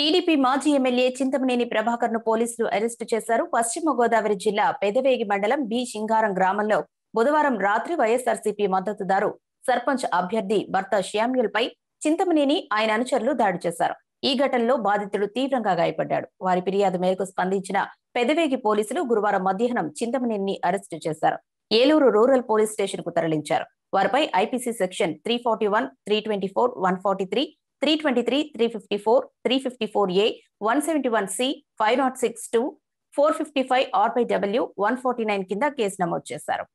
TDP మాజీ MLA Chintamaneni Prabhakar ను పోలీసులు అరెస్టు చేశారు పశ్చిమ గోదావరి జిల్లా పెదవేగి మండలం బి సింగారం గ్రామంలో బుధవారం రాత్రి వైఎస్ఆర్సీపీ మద్దతుదారు సర్పంచ్ అభ్యర్థి భర్త శ్యామ్యుల్ పై చింతమనేని ఆయన అనుచరులు దాడి చేశారు ఈ ఘటనలో బాధితుడు తీవ్రంగా గాయపడ్డాడు వారి ఫిర్యాదు మేరకు స్పందించిన పెదవేగి పోలీసులు గురువారం మధ్యాహ్నం చింతమనేని అరెస్టు చేశారు ఏలూరు రూరల్ పోలీస్ స్టేషన్ కు తరలించారు వారిపై IPC section three forty one three twenty four one forty three three twenty three three fifty four three fifty four A one seventy one C five not six two four fifty five R by W one forty nine కింద కేసు నమోదు చేశారు